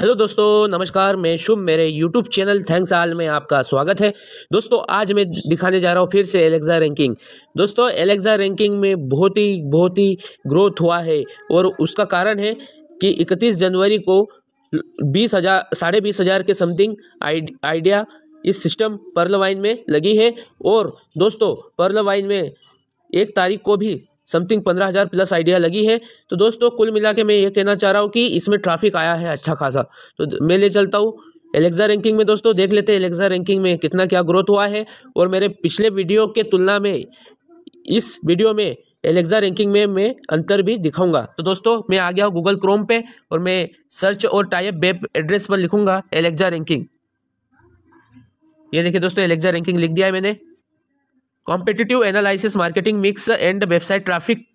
hello दोस्तों नमस्कार मैं शुभ मेरे यूट्यूब चैनल थैंक्स आल में आपका स्वागत है दोस्तों आज मैं दिखाने जा रहा हूँ फिर से एलेक्सा रैंकिंग दोस्तों एलेक्सा रैंकिंग में बहुत ही बहुत ही ग्रोथ हुआ है और उसका कारण है कि 31 जनवरी को बीस हज़ार साढ़े बीस हज़ार के समथिंग आइडिया इस सिस्टम पर्ल वाइन में लगी है और दोस्तों पर्ल वाइन में एक तारीख को भी समथिंग पंद्रह हज़ार प्लस आइडिया लगी है तो दोस्तों कुल मिला के मैं ये कहना चाह रहा हूँ कि इसमें ट्रैफिक आया है अच्छा खासा तो मैं ले चलता हूँ एलेक्सा रैंकिंग में दोस्तों देख लेते हैं एलेक्सा रैंकिंग में कितना क्या ग्रोथ हुआ है और मेरे पिछले वीडियो के तुलना में इस वीडियो में एलेक्सा रैंकिंग में मैं अंतर भी दिखाऊंगा तो दोस्तों मैं आ गया हूँ गूगल क्रोम पे और मैं सर्च और टाइप वेब एड्रेस पर लिखूंगा एलेक्सा रैंकिंग ये देखिए दोस्तों एलेक्सा रैंकिंग लिख दिया है मैंने competitive analysis marketing mix and website traffic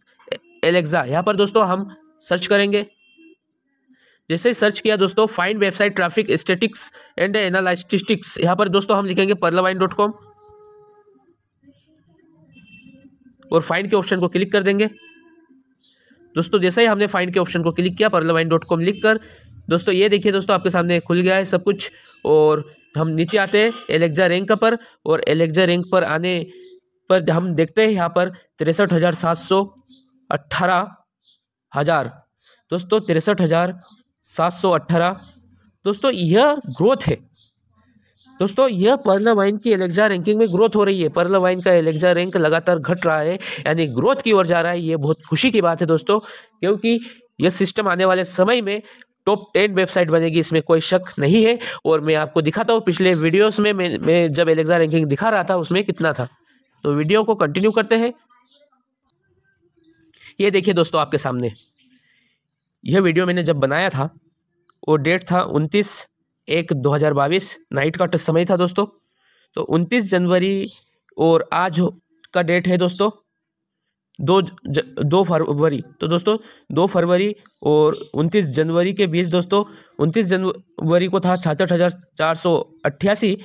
Alexa यहाँ पर दोस्तों हम सर्च करेंगे जैसे सर्च किया दोस्तों find website traffic statistics and analytics यहाँ पर दोस्तों हम लिखेंगे परलावाइन डॉट कॉम और फाइंड के ऑप्शन को क्लिक कर देंगे दोस्तों जैसे ही हमने फाइंड के ऑप्शन को क्लिक किया परलावाइन डॉट कॉम लिख कर दोस्तों ये देखिए दोस्तों आपके सामने खुल गया है सब कुछ और हम नीचे आते हैं एलेक्जा रैंक पर और एलेक्जा रैंक पर आने पर हम देखते हैं यहाँ पर तिरसठ हज़ार सात सौ अट्ठारह हज़ार दोस्तों तिरसठ हज़ार सात सौ अट्ठारह दोस्तों यह ग्रोथ है दोस्तों यह पर्ल वाइन की एलेक्जा रैंकिंग में ग्रोथ हो रही है पर्ला वाइन का एलेक्जा रैंक लगातार घट रहा है यानी ग्रोथ की ओर जा रहा है यह बहुत खुशी की बात है दोस्तों क्योंकि यह सिस्टम आने वाले समय में टॉप टेन वेबसाइट बनेगी इसमें कोई शक नहीं है और मैं आपको दिखाता हूँ पिछले वीडियोस में मैं, मैं जब एलेक्जा रैंकिंग दिखा रहा था उसमें कितना था तो वीडियो को कंटिन्यू करते हैं ये देखिए दोस्तों आपके सामने यह वीडियो मैंने जब बनाया था वो डेट था उनतीस एक 2022 नाइट का समय था दोस्तों तो उनतीस जनवरी और आज का डेट है दोस्तों दो ज, दो फरवरी तो दोस्तों दो फरवरी और उनतीस जनवरी के बीच दोस्तों उनतीस जनवरी को था छाछठ हज़ार चार सौ अट्ठासी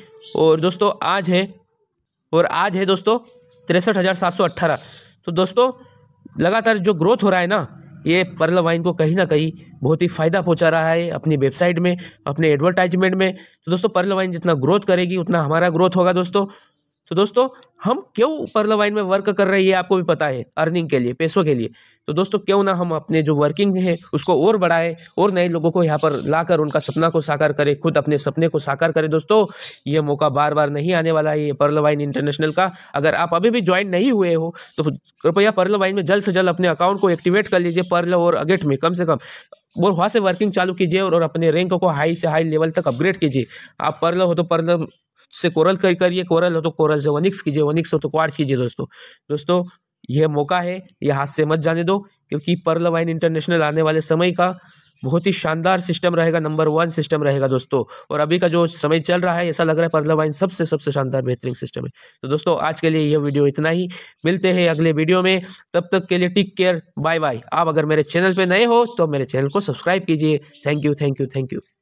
और दोस्तों आज है और आज है दोस्तों तिरसठ हज़ार सात सौ अट्ठारह तो दोस्तों लगातार जो ग्रोथ हो रहा है ना ये पर्ल वाइन को कहीं ना कहीं बहुत ही फ़ायदा पहुंचा रहा है अपनी वेबसाइट में अपने एडवर्टाइजमेंट में तो दोस्तों पर्ल वाइन जितना ग्रोथ करेगी उतना हमारा ग्रोथ होगा दोस्तों तो दोस्तों हम क्यों ऊपर लाइन में वर्क कर रहे हैं आपको भी पता है अर्निंग के लिए पैसों के लिए तो दोस्तों क्यों ना हम अपने जो वर्किंग है उसको और बढ़ाए और नए लोगों को यहाँ पर लाकर उनका सपना को साकार करें खुद अपने सपने को साकार करें दोस्तों ये मौका बार बार नहीं आने वाला है ये वाइन इंटरनेशनल का अगर आप अभी भी ज्वाइन नहीं हुए हो तो कृपया वाइन में जल्द से जल्द अपने अकाउंट को एक्टिवेट कर लीजिए पर्ल और अगेट में कम से कम और वहाँ से वर्किंग चालू कीजिए और, और अपने रैंक को हाई से हाई लेवल तक अपग्रेड कीजिए आप पर्ल हो तो पर्ल से कोरल करिए कोरल हो तो कोरल से वनिक्स कीजिए वनिक्स हो तो क्वार्ट कीजिए दोस्तों दोस्तों यह मौका है यह हाथ से मत जाने दो क्योंकि पर्ल वाइन इंटरनेशनल आने वाले समय का बहुत ही शानदार सिस्टम रहेगा नंबर वन सिस्टम रहेगा दोस्तों और अभी का जो समय चल रहा है ऐसा लग रहा है परला वाइन सबसे सबसे शानदार बेहतरीन सिस्टम है तो दोस्तों आज के लिए यह वीडियो इतना ही मिलते हैं अगले वीडियो में तब तक के लिए टेक केयर बाय बाय आप अगर मेरे चैनल पर नए हो तो मेरे चैनल को सब्सक्राइब कीजिए thank you thank you thank you